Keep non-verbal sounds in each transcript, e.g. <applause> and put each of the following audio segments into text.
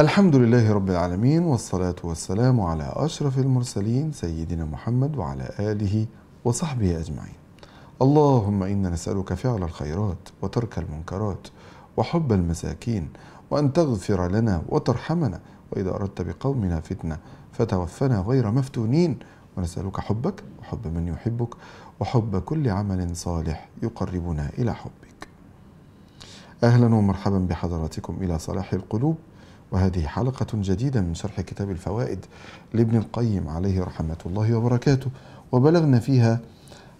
الحمد لله رب العالمين والصلاة والسلام على أشرف المرسلين سيدنا محمد وعلى آله وصحبه أجمعين. اللهم إنا نسألك فعل الخيرات وترك المنكرات وحب المساكين وأن تغفر لنا وترحمنا وإذا أردت بقومنا فتنة فتوفنا غير مفتونين ونسألك حبك وحب من يحبك وحب كل عمل صالح يقربنا إلى حبك. أهلا ومرحبا بحضراتكم إلى صلاح القلوب وهذه حلقة جديدة من شرح كتاب الفوائد لابن القيم عليه رحمة الله وبركاته وبلغنا فيها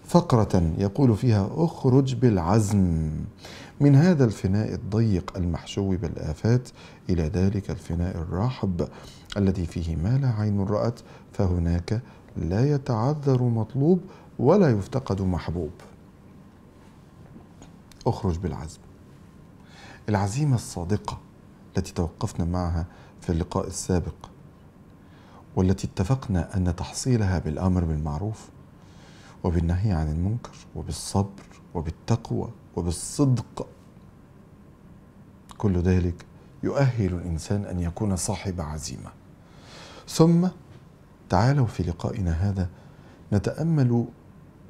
فقرة يقول فيها اخرج بالعزم من هذا الفناء الضيق المحشو بالآفات إلى ذلك الفناء الرحب الذي فيه ما لا عين رأت فهناك لا يتعذر مطلوب ولا يفتقد محبوب اخرج بالعزم العزيمة الصادقة التي توقفنا معها في اللقاء السابق والتي اتفقنا أن تحصيلها بالأمر بالمعروف وبالنهي عن المنكر وبالصبر وبالتقوى وبالصدق كل ذلك يؤهل الإنسان أن يكون صاحب عزيمة ثم تعالوا في لقائنا هذا نتأمل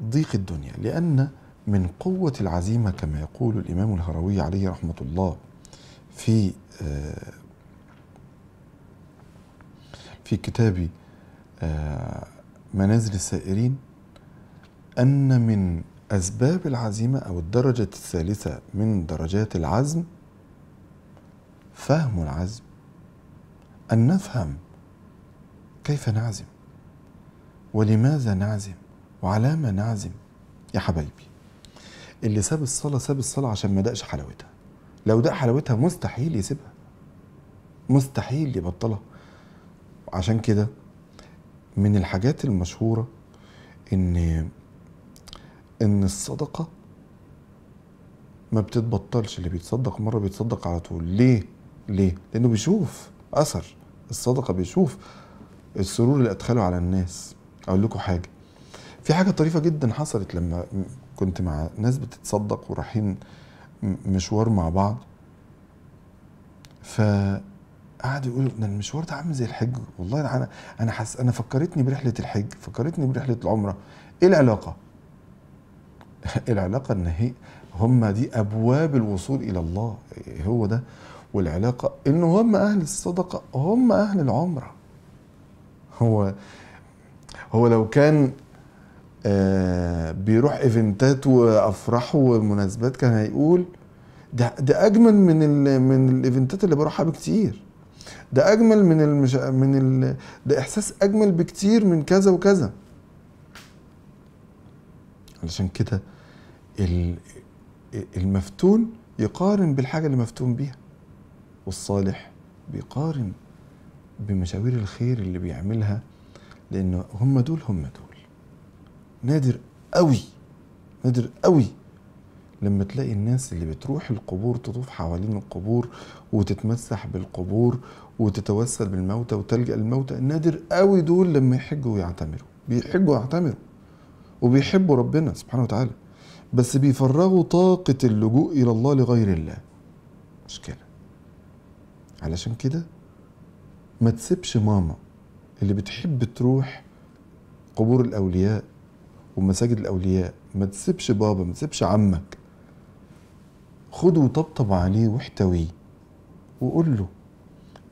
ضيق الدنيا لأن من قوة العزيمة كما يقول الإمام الهروي عليه رحمة الله في آه، في كتابي آه، منازل السائرين أن من أسباب العزيمة أو الدرجة الثالثة من درجات العزم فهم العزم أن نفهم كيف نعزم ولماذا نعزم وعلى ما نعزم يا حبايبي اللي ساب الصلاة ساب الصلاة عشان ما دقش حلاوتها لو ده حلاوتها مستحيل يسيبها مستحيل يبطلها عشان كده من الحاجات المشهورة ان ان الصدقة ما بتتبطلش اللي بيتصدق مرة بيتصدق على طول ليه؟ ليه؟ لأنه بيشوف أثر الصدقة بيشوف السرور اللي أدخله على الناس أقول لكم حاجة في حاجة طريفة جدا حصلت لما كنت مع ناس بتتصدق ورايحين مشوار مع بعض فقعد يقول ده المشوار ده عامل زي الحج والله انا انا حس انا فكرتني برحله الحج فكرتني برحله العمره ايه العلاقه <laughs> العلاقه ان هي هم دي ابواب الوصول الى الله هو ده والعلاقه ان هم اهل الصدقه هم اهل العمره هو هو لو كان آه، بيروح ايفنتات وافراح ومناسبات كان هيقول ده ده اجمل من الـ من الايفنتات اللي بروحها بكتير ده اجمل من المش... من ال... ده احساس اجمل بكتير من كذا وكذا علشان كده المفتون يقارن بالحاجه اللي مفتون بيها والصالح بيقارن بمشاوير الخير اللي بيعملها لانه هم دول هم دول نادر قوي نادر قوي لما تلاقي الناس اللي بتروح القبور تطوف حوالين القبور وتتمسح بالقبور وتتوسل بالموتى وتلجأ للموتى نادر قوي دول لما يحجوا ويعتمروا بيحجوا ويعتمروا وبيحبوا ربنا سبحانه وتعالى بس بيفرغوا طاقة اللجوء إلى الله لغير الله مشكلة علشان كده ما تسيبش ماما اللي بتحب تروح قبور الأولياء ومساجد الاولياء ما تسيبش بابا ما تسيبش عمك خده وطبطب عليه واحتويه وقول له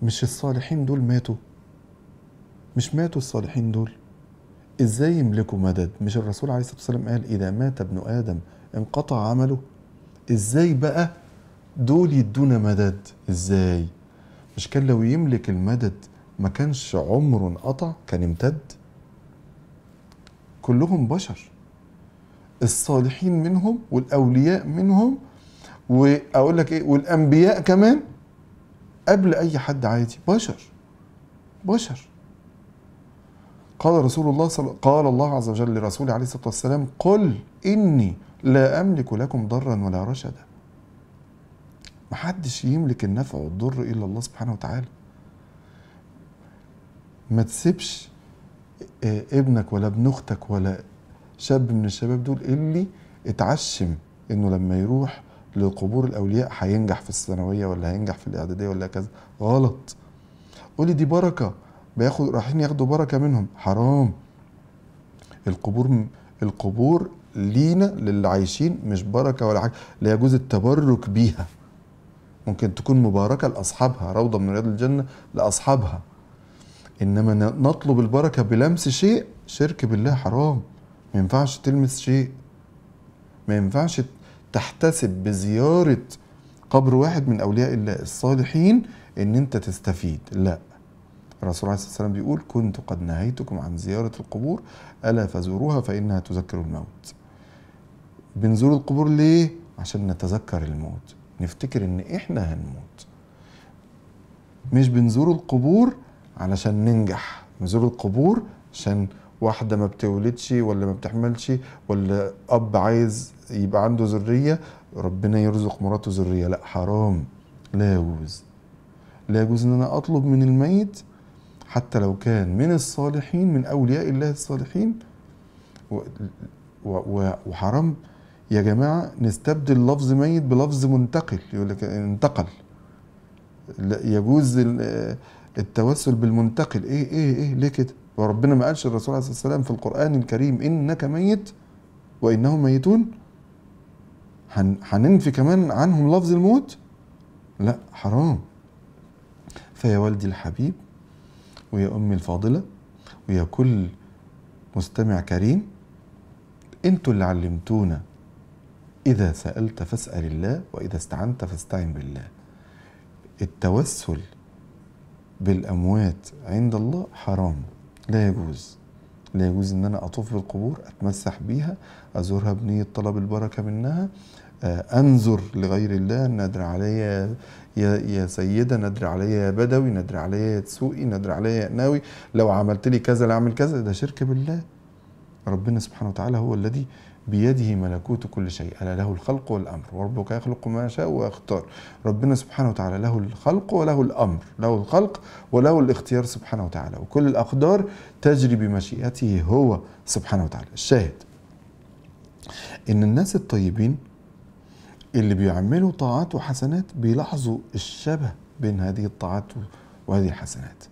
مش الصالحين دول ماتوا مش ماتوا الصالحين دول ازاي يملكوا مدد مش الرسول عليه الصلاه والسلام قال اذا مات ابن ادم انقطع عمله ازاي بقى دول يدونا مدد ازاي مش كان لو يملك المدد ما كانش عمره انقطع كان امتد كلهم بشر الصالحين منهم والاولياء منهم واقول لك ايه والانبياء كمان قبل اي حد عادي بشر بشر قال رسول الله صل... قال الله عز وجل لرسوله عليه الصلاه والسلام قل اني لا املك لكم ضرا ولا رشدا محدش يملك النفع والضر الا الله سبحانه وتعالى ما تسيبش ابنك ولا ابن اختك ولا شاب من الشباب دول اللي اتعشم انه لما يروح لقبور الاولياء هينجح في الثانويه ولا هينجح في الاعداديه ولا كذا غلط قولي دي بركه بياخد رايحين ياخدوا بركه منهم حرام القبور القبور لينا للي عايشين مش بركه ولا حاجه لا يجوز التبرك بيها ممكن تكون مباركه لاصحابها روضه من رياض الجنه لاصحابها انما نطلب البركه بلمس شيء شرك بالله حرام ما ينفعش تلمس شيء ما ينفعش تحتسب بزياره قبر واحد من اولياء الله الصالحين ان انت تستفيد لا الرسول عليه الصلاه والسلام بيقول كنت قد نهيتكم عن زياره القبور الا فزوروها فانها تذكر الموت بنزور القبور ليه عشان نتذكر الموت نفتكر ان احنا هنموت مش بنزور القبور علشان ننجح نزور القبور عشان واحدة ما بتولدش ولا ما بتحملش ولا أب عايز يبقى عنده ذرية ربنا يرزق مراته ذرية لا حرام لا يجوز لا يجوز إن أنا أطلب من الميت حتى لو كان من الصالحين من أولياء الله الصالحين وحرام يا جماعة نستبدل لفظ ميت بلفظ منتقل يقول لك انتقل لا يجوز التوسل بالمنتقل ايه ايه ايه ليه كده وربنا ما قالش الرسول عليه الصلاه والسلام في القران الكريم انك ميت وانهم ميتون هننفي كمان عنهم لفظ الموت لا حرام فيا والدي الحبيب ويا امي الفاضله ويا كل مستمع كريم انتوا اللي علمتونا اذا سالت فاسال الله واذا استعنت فاستعن بالله التوسل بالأموات عند الله حرام لا يجوز لا يجوز ان انا اطوف بالقبور اتمسح بيها ازورها بنيه طلب البركه منها آه، انذر لغير الله ندر عليا يا, يا سيده ندر عليا يا بدوي ندر عليا يا تسوقي ندر عليا يا ناوي لو عملت لي كذا لا اعمل كذا ده شرك بالله ربنا سبحانه وتعالى هو الذي بيده ملكوت كل شيء ألا له الخلق والأمر وربك يخلق ما يشاء ويختار ربنا سبحانه وتعالى له الخلق وله الأمر له الخلق وله الاختيار سبحانه وتعالى وكل الأقدار تجري بمشيئته هو سبحانه وتعالى الشاهد إن الناس الطيبين اللي بيعملوا طاعات وحسنات بيلاحظوا الشبه بين هذه الطاعات وهذه الحسنات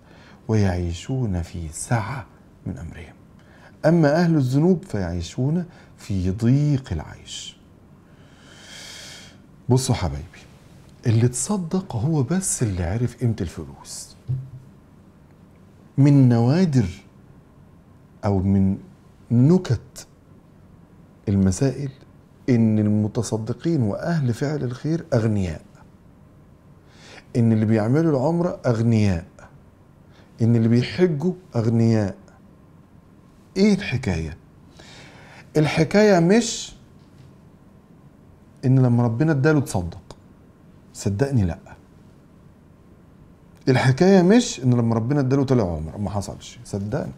ويعيشون في سعة من أمرهم أما أهل الذنوب فيعيشون في ضيق العيش بصوا حبايبي اللي تصدق هو بس اللي عرف قيمة الفلوس من نوادر أو من نكت المسائل إن المتصدقين وأهل فعل الخير أغنياء إن اللي بيعملوا العمرة أغنياء إن اللي بيحجوا أغنياء إيه الحكاية؟ الحكايه مش ان لما ربنا اداله تصدق صدقني لا الحكايه مش ان لما ربنا اداله طلع عمر ما حصلش صدقني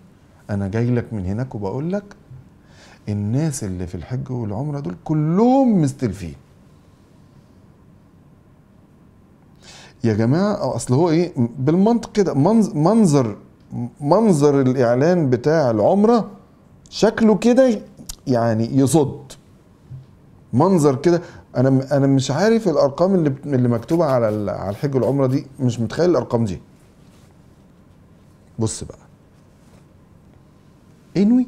انا جاي لك من هناك وبقول لك الناس اللي في الحج والعمره دول كلهم مستلفين يا جماعه اصل هو ايه بالمنطق كده منظر منظر الاعلان بتاع العمره شكله كده يعني يصد منظر كده انا انا مش عارف الارقام اللي اللي مكتوبه على على الحج والعمره دي مش متخيل الارقام دي بص بقى انوي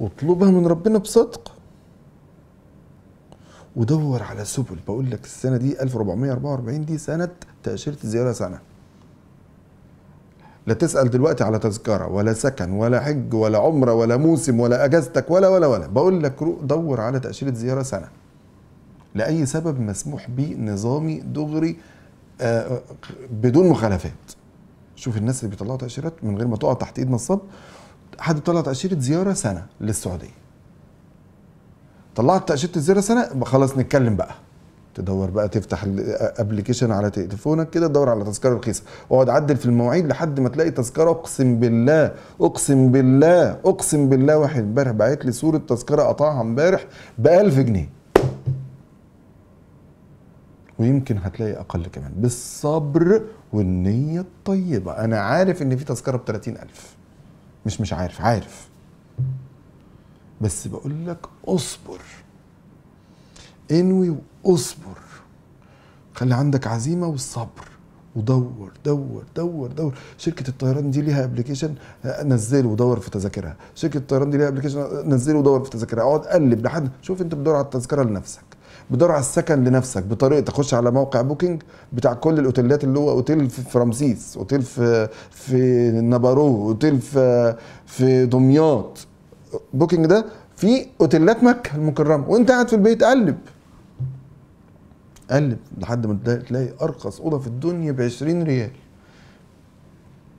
واطلبها من ربنا بصدق ودور على سبل بقول لك السنه دي 1444 دي سنه تاشيره الزياره سنه لا تسأل دلوقتي على تذكرة ولا سكن ولا حج ولا عمرة ولا موسم ولا أجازتك ولا ولا ولا بقول لك روح دور على تأشيرة زيارة سنة لأي سبب مسموح به نظامي دغري آه، بدون مخالفات شوف الناس اللي بيطلعوا تأشيرات من غير ما تقع تحت إيد نصاب حد طلع تأشيرة زيارة سنة للسعودية طلعت تأشيرة الزيارة سنة خلاص نتكلم بقى تدور بقى تفتح الابلكيشن على تليفونك كده تدور على تذكره رخيصه واقعد عدل في المواعيد لحد ما تلاقي تذكره اقسم بالله اقسم بالله اقسم بالله واحد امبارح بعت لي صوره تذكره قطعها امبارح ب 1000 جنيه ويمكن هتلاقي اقل كمان بالصبر والنيه الطيبه انا عارف ان في تذكره ب 30000 مش مش عارف عارف بس بقول لك اصبر انوي اصبر خلي عندك عزيمه والصبر ودور دور دور دور شركه الطيران دي ليها ابلكيشن نزله ودور في تذاكرها شركه الطيران دي ليها ابلكيشن نزله ودور في تذاكرها اقعد قلب لحد شوف انت بتدور على التذكره لنفسك بتدور على السكن لنفسك بطريقه تخش على موقع بوكينج بتاع كل الاوتيلات اللي هو اوتيل في رمسيس اوتيل في في نابارو اوتيل في في دمياط بوكينج ده في اوتيلات مكه المكرمه وانت قاعد في البيت قلب قلب لحد ما تلاقي ارخص اوضه في الدنيا ب 20 ريال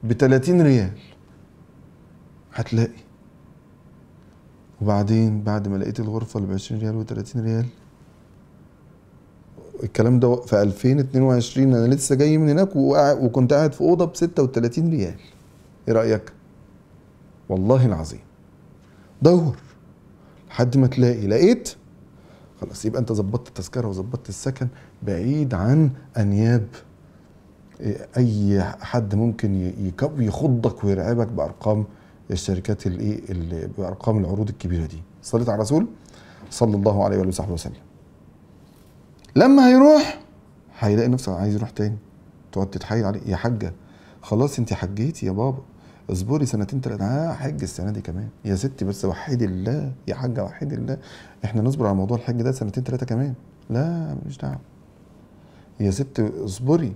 ب 30 ريال هتلاقي وبعدين بعد ما لقيت الغرفه اللي ب 20 ريال و30 ريال الكلام ده في 2022 انا لسه جاي من هناك وكنت قاعد في اوضه ب 36 ريال ايه رايك والله العظيم دور لحد ما تلاقي لقيت خلاص يبقى انت ظبطت التذكره وظبطت السكن بعيد عن انياب إيه، اي حد ممكن يخضك ويرعبك بارقام الشركات الايه بارقام العروض الكبيره دي صليت على الرسول صلى الله عليه واله وصحبه وسلم لما هيروح هيلاقي نفسه عايز يروح تاني تقعد تتحايل عليه يا حاجه خلاص انت حجيتي يا بابا اصبري سنتين ثلاثه ها آه، حج السنه دي كمان يا ستي بس وحدي الله يا حاجه وحدي الله احنا نصبر على موضوع الحج ده سنتين ثلاثه كمان لا مش دعوه يا ست اصبري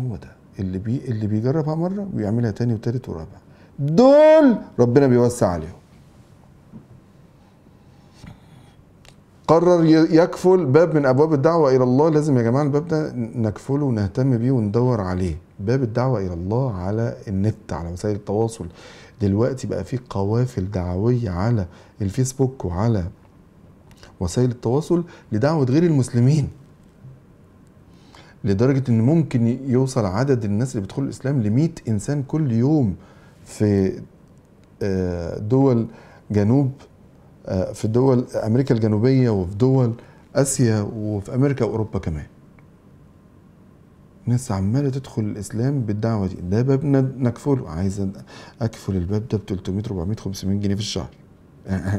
هو ده اللي بي اللي بيجربها مره بيعملها تاني وتالت ورابع دول ربنا بيوسع عليهم قرر يكفل باب من ابواب الدعوه الى الله لازم يا جماعه الباب ده نكفله ونهتم بيه وندور عليه باب الدعوة إلى الله على النت على وسائل التواصل دلوقتي بقى في قوافل دعوية على الفيسبوك وعلى وسائل التواصل لدعوة غير المسلمين لدرجة ان ممكن يوصل عدد الناس اللي بتدخل الاسلام ل 100 انسان كل يوم في آه، دول جنوب آه، في دول امريكا الجنوبية وفي دول اسيا وفي امريكا واوروبا كمان ناس عماله تدخل الاسلام بالدعوه دي ده باب نكفله عايز اكفل الباب ده ب 300 400 500 جنيه في الشهر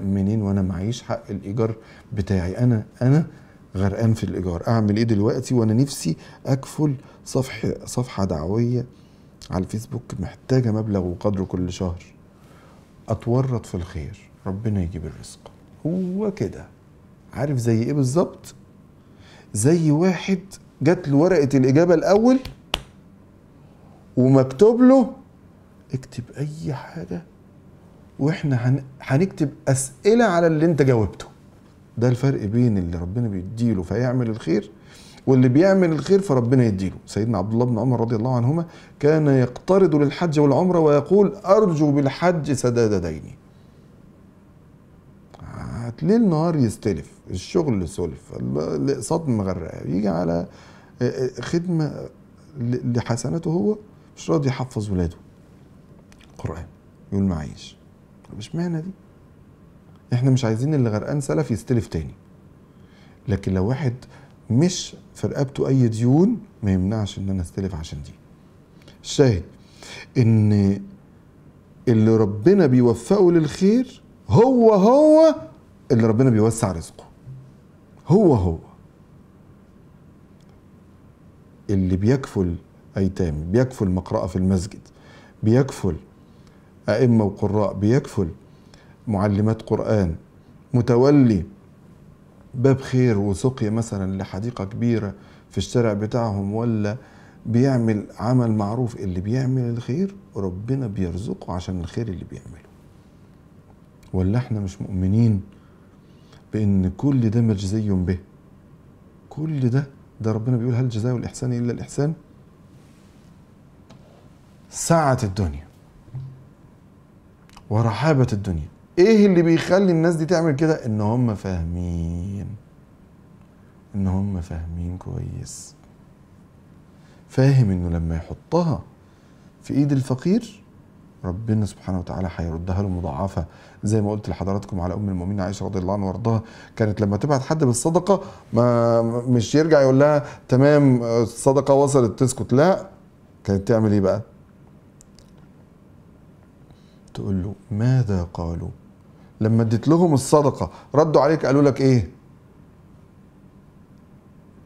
منين وانا معيش حق الايجار بتاعي انا انا غرقان في الايجار اعمل ايه دلوقتي وانا نفسي اكفل صفحة صفحه دعويه على الفيسبوك محتاجه مبلغ وقدره كل شهر اتورط في الخير ربنا يجيب الرزق هو كده عارف زي ايه بالظبط زي واحد جات له ورقه الاجابه الاول ومكتوب له اكتب اي حاجه واحنا هنكتب اسئله على اللي انت جاوبته ده الفرق بين اللي ربنا بيديله فيعمل الخير واللي بيعمل الخير فربنا يديله سيدنا عبد الله بن عمر رضي الله عنهما كان يقترض للحج والعمرة ويقول أرجو بالحج سداد ديني ليل نهار يستلف الشغل سلف الاقساط مغرقه يجي على آه، آه، خدمه لحسناته هو مش راضي يحفظ ولاده قران يقول معيش طب اشمعنى دي احنا مش عايزين اللي غرقان سلف يستلف تاني لكن لو واحد مش في رقبته اي ديون ما يمنعش ان انا استلف عشان دي الشاهد ان اللي ربنا بيوفقه للخير هو هو اللي ربنا بيوسع رزقه هو هو اللي بيكفل أيتام بيكفل مقرأة في المسجد بيكفل أئمة وقراء بيكفل معلمات قرآن متولي باب خير وسقيا مثلا لحديقة كبيرة في الشارع بتاعهم ولا بيعمل عمل معروف اللي بيعمل الخير ربنا بيرزقه عشان الخير اللي بيعمله ولا احنا مش مؤمنين بان كل ده مجزي به كل ده ده ربنا بيقول هل جزاء الإحسان إلا الإحسان سعة الدنيا ورحابة الدنيا ايه اللي بيخلي الناس دي تعمل كده ان هم فاهمين ان هم فاهمين كويس فاهم انه لما يحطها في ايد الفقير ربنا سبحانه وتعالى هيردها له مضاعفه زي ما قلت لحضراتكم على ام المؤمنين عائشه رضي الله عنها وارضاها كانت لما تبعت حد بالصدقه ما مش يرجع يقول لها تمام الصدقه وصلت تسكت لا كانت تعمل ايه بقى؟ تقول له ماذا قالوا؟ لما اديت لهم الصدقه ردوا عليك قالوا لك ايه؟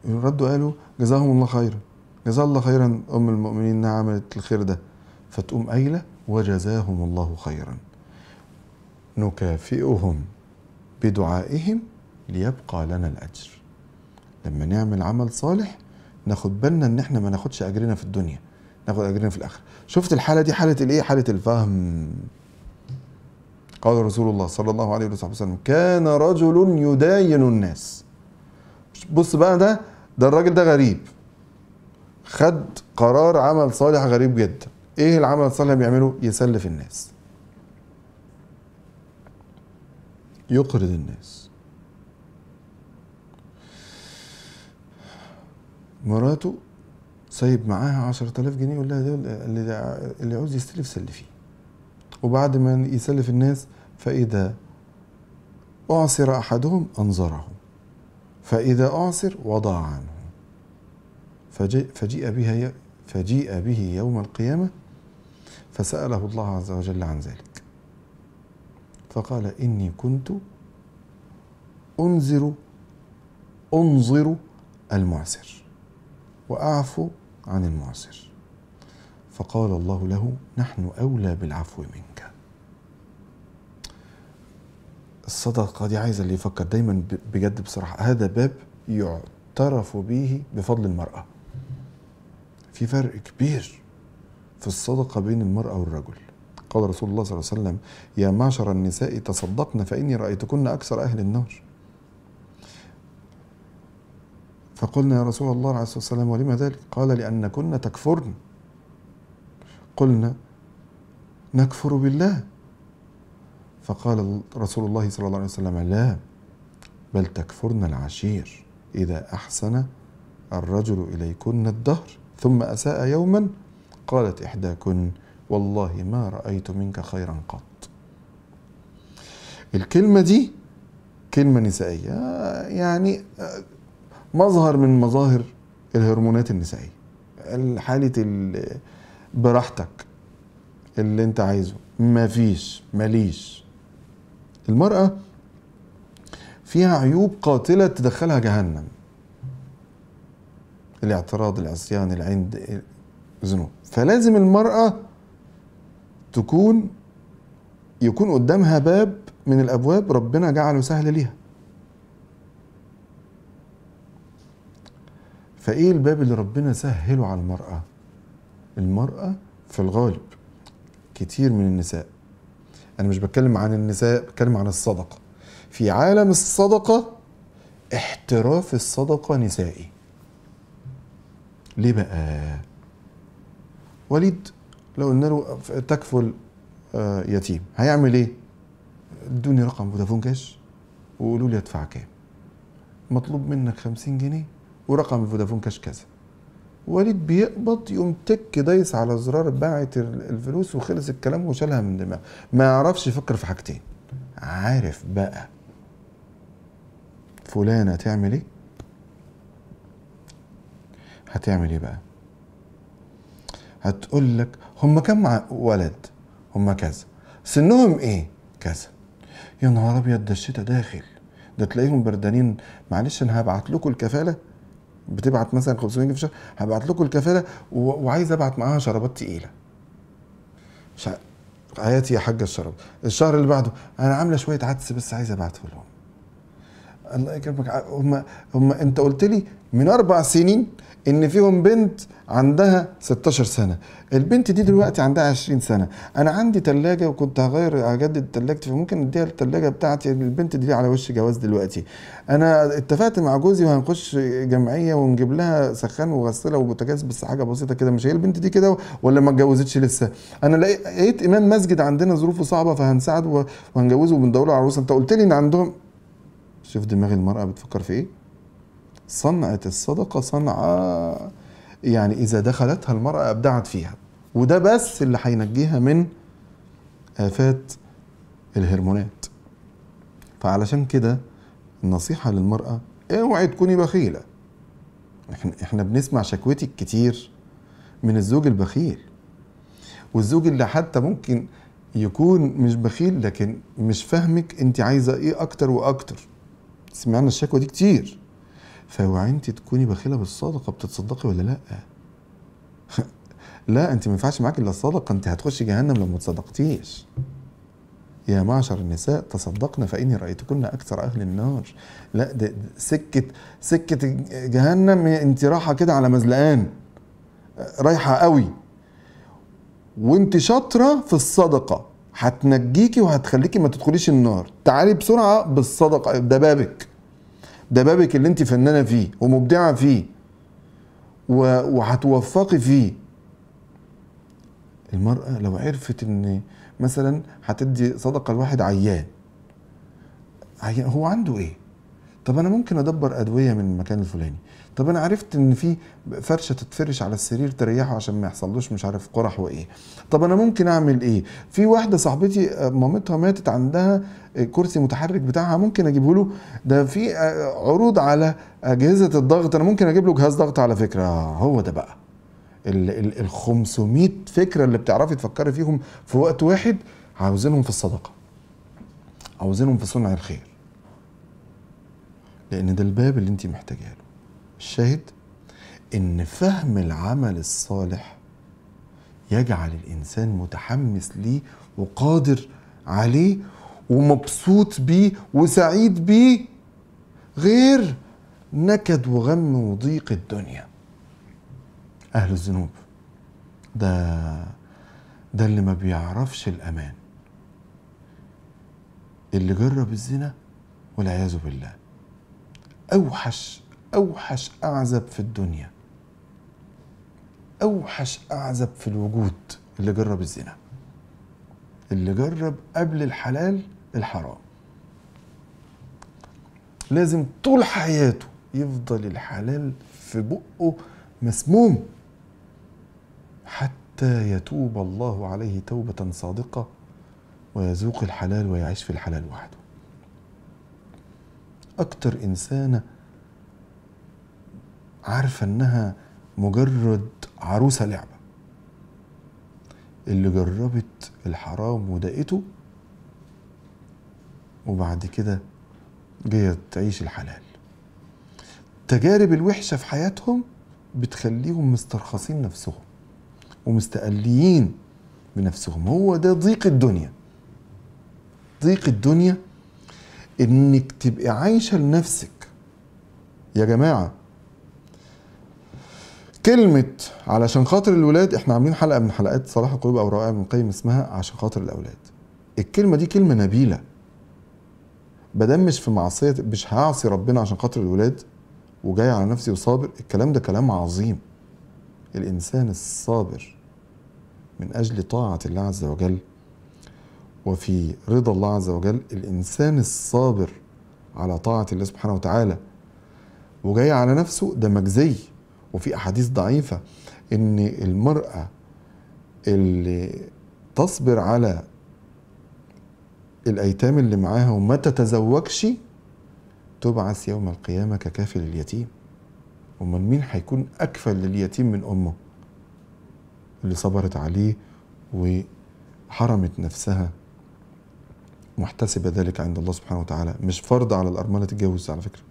ردوا قالوا جزاهم الله خيرا جزاها الله خيرا ام المؤمنين انها عملت الخير ده فتقوم قايله وجزاهم الله خيرا نكافئهم بدعائهم ليبقى لنا الأجر لما نعمل عمل صالح ناخد بالنا ان احنا ما ناخدش اجرنا في الدنيا ناخد اجرنا في الاخره شفت الحاله دي حاله الايه حاله الفهم قال رسول الله صلى الله عليه وصحبه وسلم كان رجل يداين الناس بص بقى ده ده الراجل ده غريب خد قرار عمل صالح غريب جدا ايه العمل الصالح اللي بيعمله يسلف الناس يقرض الناس مراته سايب معاها 10000 جنيه يقول لها ده اللي عاوز يستلف سلفيه وبعد ما يسلف الناس فإذا أعصر أحدهم أنظره فإذا أعصر وضع عنه فجيء, فجيء بها فجيء به يوم القيامة فسأله الله عز وجل عن ذلك فقال إني كنت أنذر أنظر المعسر وأعفو عن المعسر فقال الله له نحن أولى بالعفو منك الصدقة دي عايزة اللي يفكر دايما بجد بصراحة هذا باب يعترف به بفضل المرأة في فرق كبير في الصدقة بين المرأة والرجل قال رسول الله صلى الله عليه وسلم يا معشر النساء تصدقن فإني رأيتكن أكثر أهل النار فقلنا يا رسول الله عليه الصلاة والسلام ولما ذلك قال لأنكن تكفرن قلنا نكفر بالله فقال رسول الله صلى الله عليه وسلم لا بل تكفرن العشير إذا أحسن الرجل إليكن الدهر ثم أساء يوما قالت إحداكن والله ما رأيت منك خيرا قط الكلمة دي كلمة نسائية يعني آه، مظهر من مظاهر الهرمونات النسائية حالة براحتك اللي انت عايزه ما فيش ماليش المرأة فيها عيوب قاتلة تدخلها جهنم الاعتراض العصيان العند الذنوب فلازم المرأة تكون يكون قدامها باب من الابواب ربنا جعله سهل ليها فايه الباب اللي ربنا سهله على المراه المراه في الغالب كتير من النساء انا مش بتكلم عن النساء بتكلم عن الصدقه في عالم الصدقه احتراف الصدقه نسائي ليه بقى وليد لو قلنا له تكفل آه، يتيم هيعمل ايه؟ ادوني رقم فودافون كاش وقولوا لي ادفع كام مطلوب منك 50 جنيه ورقم فودافون كاش كذا وليد بيقبض يقوم تك دايس على زرار باعت الفلوس وخلص الكلام وشالها من دماغه ما يعرفش يفكر في حاجتين عارف بقى فلانه تعمل ايه هتعمل ايه بقى هتقول لك هم كم ولد هم كذا سنهم ايه كذا يا نهار ابيض ده الشتاء داخل ده تلاقيهم بردانين معلش انا هبعت لكم الكفاله بتبعت مثلا 500 جنيه في الشهر هبعت لكم الكفاله وعايز ابعت معاها شرابات تقيله مش حياتي يا حاجه الشراب الشهر اللي بعده انا عامله شويه عدس بس عايز ابعته لهم الله يكرمك هم هم انت قلت لي من اربع سنين ان فيهم بنت عندها 16 سنه البنت دي دلوقتي عندها 20 سنه انا عندي ثلاجه وكنت هغير اجدد ثلاجتي فممكن اديها الثلاجه بتاعتي البنت دي على وش جواز دلوقتي انا اتفقت مع جوزي وهنخش جمعيه ونجيب لها سخان وغساله وبوتاجاز بس حاجه بسيطه كده مش هي البنت دي كده ولا ما اتجوزتش لسه انا لقيت امام مسجد عندنا ظروفه صعبه فهنساعده وهنجوزه وبندور له عروسه انت قلت لي ان عندهم شوف دماغ المرأة بتفكر في إيه صنعت الصدقة صنعة يعني إذا دخلتها المرأة أبدعت فيها وده بس اللي هينجيها من آفات الهرمونات فعلشان كده النصيحة للمرأة اوعي تكوني بخيلة احنا احنا بنسمع شكوتك كتير من الزوج البخيل والزوج اللي حتى ممكن يكون مش بخيل لكن مش فاهمك انت عايزه ايه اكتر واكتر سمعنا الشكوى دي كتير انت تكوني بخيله بالصدقه بتتصدقي ولا لا <laughs> لا انت ما ينفعش معاك الا الصدقه انت هتخشي جهنم لو ما تصدقتيش يا معشر النساء تصدقنا فاني رايتكن اكثر اهل النار لا ده سكه سكه جهنم انت رايحه كده على مزلقان رايحه قوي وانت شاطره في الصدقه هتنجيكي وهتخليكي ما تدخليش النار تعالي بسرعه بالصدقه ده بابك ده بابك اللي انت فنانه فيه ومبدعه فيه وهتوفقي فيه المرأة لو عرفت ان مثلا هتدي صدقة لواحد عيان عيان هو عنده ايه طب انا ممكن ادبر ادوية من المكان الفلاني طب انا عرفت ان في فرشه تتفرش على السرير تريحه عشان ما يحصلوش مش عارف قرح وايه طب انا ممكن اعمل ايه في واحده صاحبتي آه، مامتها ماتت عندها آه، كرسي متحرك بتاعها ممكن اجيبه له ده في آه، عروض على اجهزه الضغط انا ممكن اجيب له جهاز ضغط على فكره هو ده بقى ال 500 فكره اللي بتعرفي تفكري فيهم في وقت واحد عاوزينهم في الصدقه عاوزينهم في صنع الخير لان ده الباب اللي انت محتاجاه له الشاهد ان فهم العمل الصالح يجعل الانسان متحمس ليه وقادر عليه ومبسوط بيه وسعيد بيه غير نكد وغم وضيق الدنيا اهل الذنوب ده ده اللي ما بيعرفش الامان اللي جرب الزنا والعياذ بالله اوحش أوحش أعزب في الدنيا أوحش أعزب في الوجود اللي جرب الزنا اللي جرب قبل الحلال الحرام لازم طول حياته يفضل الحلال في بقه مسموم حتى يتوب الله عليه توبة صادقة ويذوق الحلال ويعيش في الحلال وحده أكتر إنسانة عارفه انها مجرد عروسه لعبه اللي جربت الحرام ودقته وبعد كده جايه تعيش الحلال تجارب الوحشه في حياتهم بتخليهم مسترخصين نفسهم ومستقليين بنفسهم هو ده ضيق الدنيا ضيق الدنيا انك تبقي عايشه لنفسك يا جماعه كلمة علشان خاطر الولاد احنا عاملين حلقة من حلقات صلاح القلوب أو رائع من قيم اسمها عشان خاطر الأولاد الكلمة دي كلمة نبيلة بدمش مش في معصية مش هعصي ربنا عشان خاطر الولاد وجاي على نفسي وصابر الكلام ده كلام عظيم الإنسان الصابر من أجل طاعة الله عز وجل وفي رضا الله عز وجل الإنسان الصابر على طاعة الله سبحانه وتعالى وجاي على نفسه ده مجزي وفي احاديث ضعيفه ان المراه اللي تصبر على الايتام اللي معاها وما تتزوجش تبعث يوم القيامه ككافل اليتيم امال مين هيكون اكفل لليتيم من امه اللي صبرت عليه وحرمت نفسها محتسبة ذلك عند الله سبحانه وتعالى مش فرض على الأرملة تتجوز على فكرة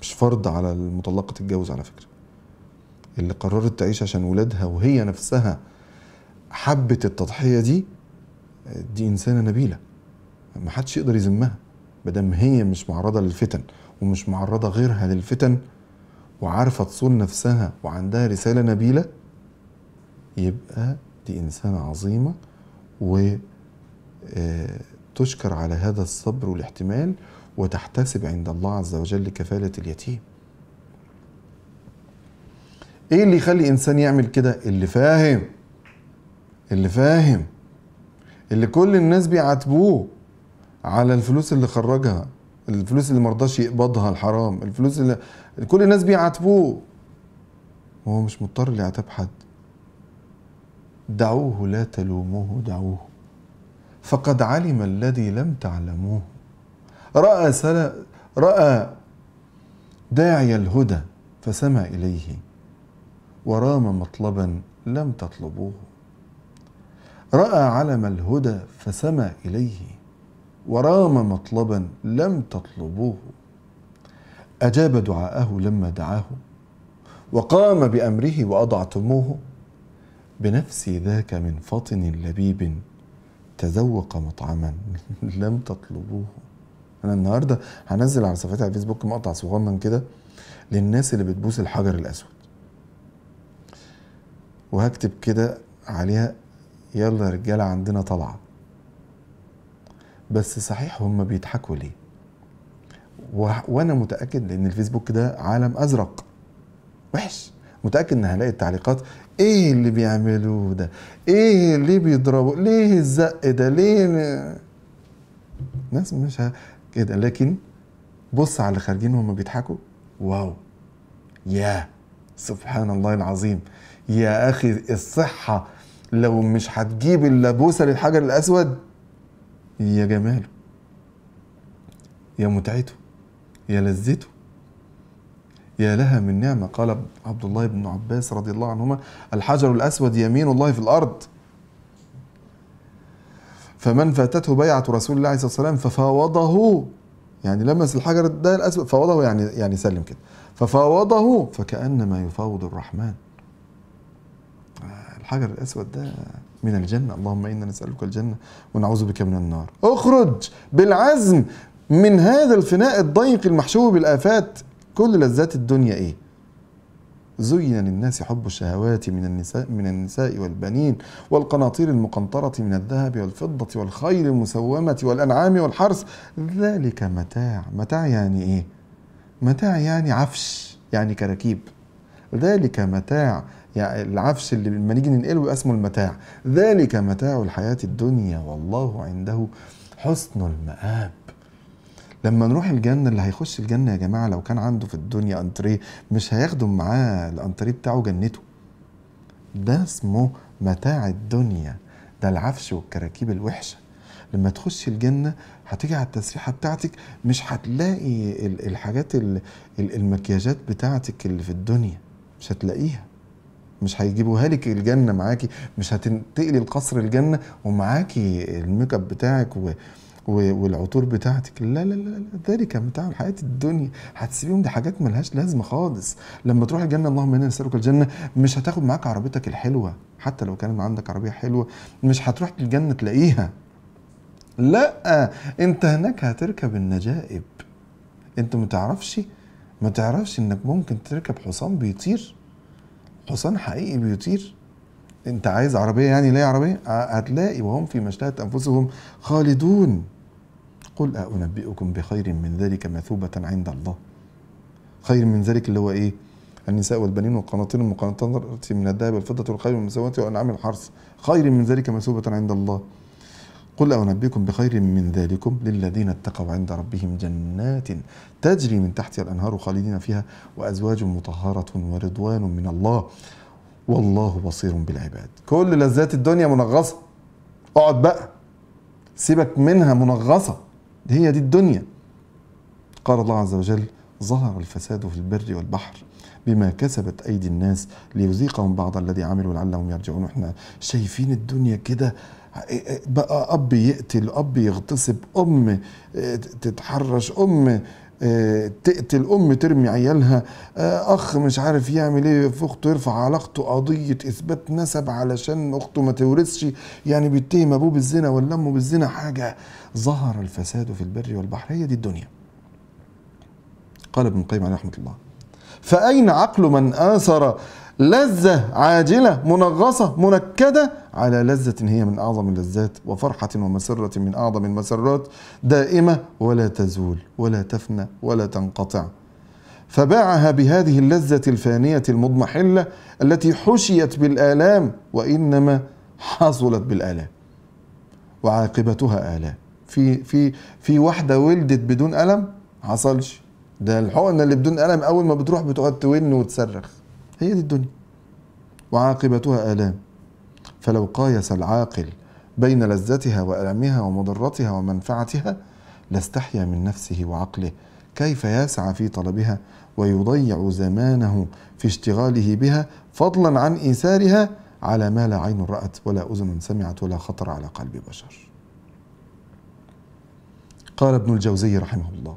مش فرض على المطلقة تتجوز على فكرة اللي قررت تعيش عشان ولادها وهي نفسها حبت التضحيه دي دي انسانه نبيله ما حدش يقدر يذمها ما دام هي مش معرضه للفتن ومش معرضه غيرها للفتن وعارفه تصون نفسها وعندها رساله نبيله يبقى دي انسانه عظيمه و آه، تشكر على هذا الصبر والاحتمال وتحتسب عند الله عز وجل كفاله اليتيم ايه اللي يخلي انسان يعمل كده اللي فاهم اللي فاهم اللي كل الناس بيعاتبوه على الفلوس اللي خرجها الفلوس اللي مرضاش يقبضها الحرام الفلوس اللي كل الناس بيعاتبوه وهو مش مضطر لعتاب حد دعوه لا تلوموه دعوه فقد علم الذي لم تعلموه رأى سل... رأى داعي الهدى فسمى إليه ورام مطلبا لم تطلبوه راى علم الهدى فسمى اليه ورام مطلبا لم تطلبوه اجاب دعاءه لما دعاه وقام بامره واضعتموه بنفسي ذاك من فطن لبيب تذوق مطعما <laughs> لم تطلبوه انا النهارده هنزل على صفحتي على الفيسبوك مقطع صغنن كده للناس اللي بتبوس الحجر الاسود وهكتب كده عليها يلا يا رجالة عندنا طلعة بس صحيح هم بيضحكوا ليه و... وانا متأكد لان الفيسبوك ده عالم ازرق وحش متأكد ان هلاقي التعليقات ايه اللي بيعملوه ده ايه اللي بيضربوا ليه الزق ده ليه ناس مش كده لكن بص على اللي خارجين وهم بيضحكوا واو يا سبحان الله العظيم يا اخي الصحه لو مش هتجيب الا بوسه للحجر الاسود يا جماله يا متعته يا لذته يا لها من نعمة قال عبد الله بن عباس رضي الله عنهما الحجر الأسود يمين الله في الأرض فمن فاتته بيعة رسول الله عليه الصلاة والسلام ففاوضه يعني لمس الحجر ده الأسود فاوضه يعني يعني سلم كده ففاوضه فكأنما يفاوض الرحمن الحجر الأسود ده من الجنة اللهم إنا نسألك الجنة ونعوذ بك من النار اخرج بالعزم من هذا الفناء الضيق المحشو بالآفات كل لذات الدنيا إيه زين للناس حب الشهوات من النساء من النساء والبنين والقناطير المقنطرة من الذهب والفضة والخيل المسومة والأنعام والحرث ذلك متاع متاع يعني إيه متاع يعني عفش يعني كراكيب ذلك متاع يعني العفش اللي لما نيجي ننقله اسمه المتاع ذلك متاع الحياة الدنيا والله عنده حسن المآب لما نروح الجنة اللي هيخش الجنة يا جماعة لو كان عنده في الدنيا انتريه مش هياخده معاه الانتريه بتاعه جنته ده اسمه متاع الدنيا ده العفش والكراكيب الوحشة لما تخش الجنة هتيجي على التسريحة بتاعتك مش هتلاقي الحاجات المكياجات بتاعتك اللي في الدنيا مش هتلاقيها مش هيجيبوها لك الجنه معاكي مش هتنتقلي القصر الجنه ومعاكي الميك اب بتاعك و... والعطور بتاعتك لا لا لا ذلك متاع الحياة الدنيا هتسيبيهم دي حاجات ملهاش لازمة خالص لما تروح الجنة اللهم انا نسألك الجنة مش هتاخد معاك عربيتك الحلوة حتى لو كان عندك عربية حلوة مش هتروح الجنة تلاقيها لا انت هناك هتركب النجائب انت متعرفش متعرفش انك ممكن تركب حصان بيطير حصان حقيقي بيطير انت عايز عربيه يعني ليه عربيه هتلاقي وهم في مشتهت انفسهم خالدون قل أنبئكم بخير من ذلك مثوبة عند الله خير من ذلك اللي هو إيه النساء والبنين والقناطير المقنطرة من الذهب والفضة والخير والمسوات والأنعام الحرث خير من ذلك مثوبة عند الله قل أنبئكم بخير من ذلكم للذين اتقوا عند ربهم جنات تجري من تحتها الأنهار خالدين فيها وأزواج مطهرة ورضوان من الله والله بصير بالعباد كل لذات الدنيا منغصة اقعد بقى سيبك منها منغصة هي دي الدنيا قال الله عز وجل ظهر الفساد في البر والبحر بما كسبت أيدي الناس ليذيقهم بعض الذي عملوا لعلهم يرجعون احنا شايفين الدنيا كده بقى اب يقتل اب يغتصب ام آه، تتحرش ام آه، تقتل ام ترمي عيالها آه، اخ مش عارف يعمل ايه في اخته يرفع علاقته قضيه اثبات نسب علشان اخته ما تورثش يعني بيتهم ابوه بالزنا ولا امه بالزنا حاجه ظهر الفساد في البر والبحر هي دي الدنيا قال ابن القيم عليه رحمه الله فاين عقل من اثر لذة عاجلة منغصة منكدة على لذة هي من أعظم اللذات وفرحة ومسرة من أعظم المسرات دائمة ولا تزول ولا تفنى ولا تنقطع فباعها بهذه اللذة الفانية المضمحلة التي حشيت بالآلام وإنما حصلت بالآلام وعاقبتها آلام في في في واحدة ولدت بدون ألم حصلش ده الحقنة اللي بدون ألم أول ما بتروح بتقعد تون وتصرخ هي دي الدنيا وعاقبتها آلام فلو قايس العاقل بين لذتها وألمها ومضرتها ومنفعتها لاستحيا من نفسه وعقله كيف يسعى في طلبها ويضيع زمانه في اشتغاله بها فضلا عن إيثارها على ما لا عين رأت ولا أذن سمعت ولا خطر على قلب بشر قال ابن الجوزي رحمه الله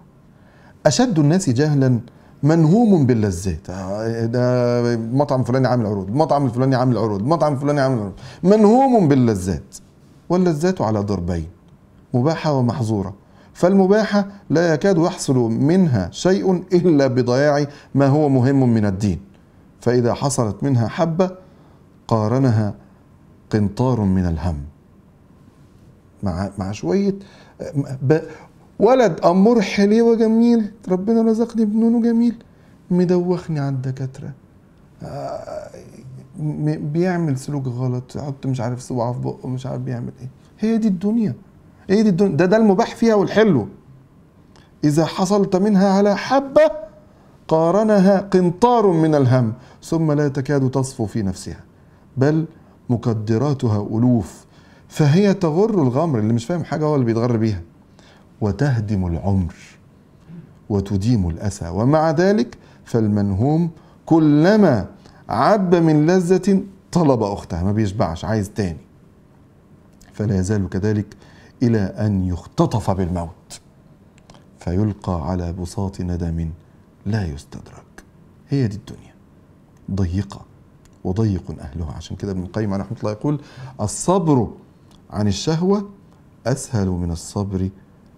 أشد الناس جهلا منهوم باللذات آه، ده المطعم الفلاني عامل عروض المطعم الفلاني عامل عروض المطعم الفلاني عامل عروض منهوم باللذات واللذات على ضربين مباحة ومحظورة فالمباحة لا يكاد يحصل منها شيء إلا بضياع ما هو مهم من الدين فإذا حصلت منها حبة قارنها قنطار من الهم مع مع شوية آه، ولد أمور حليوة جميل ربنا رزقني بنونه جميل مدوخني على الدكاترة آه، بيعمل سلوك غلط يحط مش عارف صباعه في بقه مش عارف بيعمل ايه هي دي الدنيا هي دي الدنيا ده ده المباح فيها والحلو إذا حصلت منها على حبة قارنها قنطار من الهم ثم لا تكاد تصفو في نفسها بل مقدراتها ألوف فهي تغر الغمر اللي مش فاهم حاجة هو اللي بيتغر بيها وتهدم العمر وتديم الأسى ومع ذلك فالمنهوم كلما عب من لذة طلب أختها ما بيشبعش عايز تاني فلا يزال كذلك إلى أن يختطف بالموت فيلقى على بساط ندم لا يستدرك هي دي الدنيا ضيقة وضيق أهلها عشان كده ابن القيم على رحمة الله يقول الصبر عن الشهوة أسهل من الصبر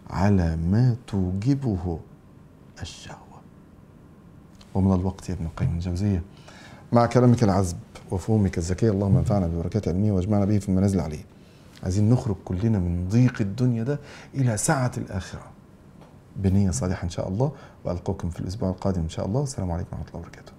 على ما توجبه الشهوة ومن الوقت يا ابن القيم الجوزية مع كلامك العذب وفهمك الزكي اللهم انفعنا ببركات علمه واجمعنا به في المنازل عليه عايزين نخرج كلنا من ضيق الدنيا ده إلى سعة الآخرة بنية صالحة إن شاء الله وألقاكم في الأسبوع القادم إن شاء الله والسلام عليكم ورحمة الله وبركاته